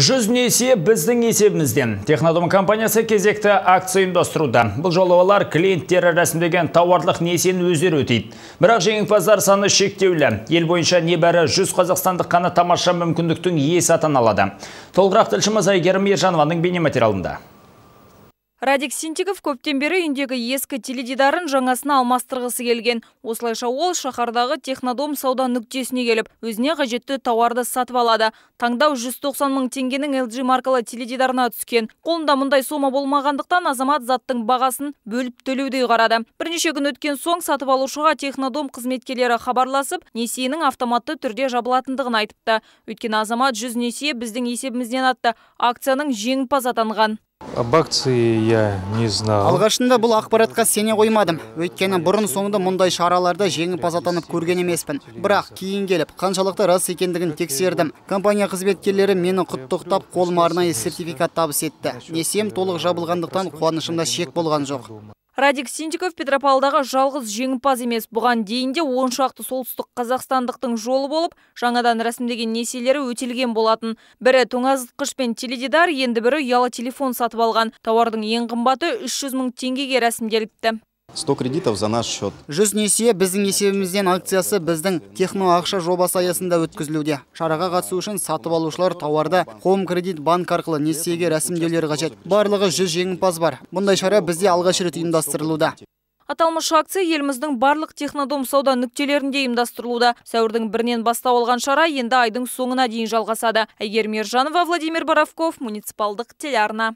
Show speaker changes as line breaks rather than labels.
жүз несие біздің есебімізден технодом компаниясы кезекті акция ұйымдастыруда бұл жолы олар клиенттері рәсімдеген тауарлық несиені өздері өтейді бірақ жеңімпаздар саны шектеулі ел бойынша небәрі жүз қазақстандық қаны тамаша мүмкіндіктің иесі атана алады толығырақ тілшіміз әйгерім ержанованың бейнематериалында
радик синтиков көптен бері үйіндегі ескі теледидарын жаңасына алмастырғысы келген осылайша ол шаһардағы технодом сауда нүктесіне келіп өзіне қажетті тауарды сатып алады таңдау 190 мың теңгенің lg маркалы теледидарына түскен қолында мұндай сома болмағандықтан азамат заттың бағасын бөліп төлеуді қарады бірнеше күн өткен соң сатып алушыға технодом қызметкерлері хабарласып несиенің автоматты түрде жабылатындығын айтыпты өйткені азамат жүз несие біздің есебімізден атты акцияның жеңімпазы атанған
об акции я не знал
алғашында бұл ақпаратқа сене қоймадым өйткені бұрын соңды мұндай шараларда жеңімпаз атанып көрген емеспін бірақ кейін келіп қаншалықты рас екендігін тексердім компания қызметкерлері мені құттықтап қолыма арнайы сертификат табыс етті Несем толық жабылғандықтан қуанышымда шек болған жоқ
радик синдиков петропавлдағы жалғыз жеңімпаз емес бұған дейін де он шақты солтүстік қазақстандықтың жолы болып жаңадан рәсімдеген несиелері өтелген болатын бірі тоңазытқыш пен теледидар енді бірі ялы телефон сатып алған тауардың ең қымбаты 300 жүз мың теңгеге рәсімделіпті
100 кредитов за наш счет. Жүз несие біздің есебімізден акциясы біздің техноақша жобасы аясында өткізілуде. Шараға қатысу үшін сатып алушылар тауарды Home кредит банк арқылы несиеге рәсімдеулері қажет. Барлығы 100 жеңімпаз бар. Бұндай шара бізде алғаш рет ұйымдастырылуда.
Аталмыш акция еліміздің барлық технодом сауда нүктелерінде ұйымдастырылуда. Сәуірдің бірнен бастау алған шара енді айдың соңына дейін жалғасады. Әйгерім Мержанова, Владимир Боровков, муниципалдық телеарна.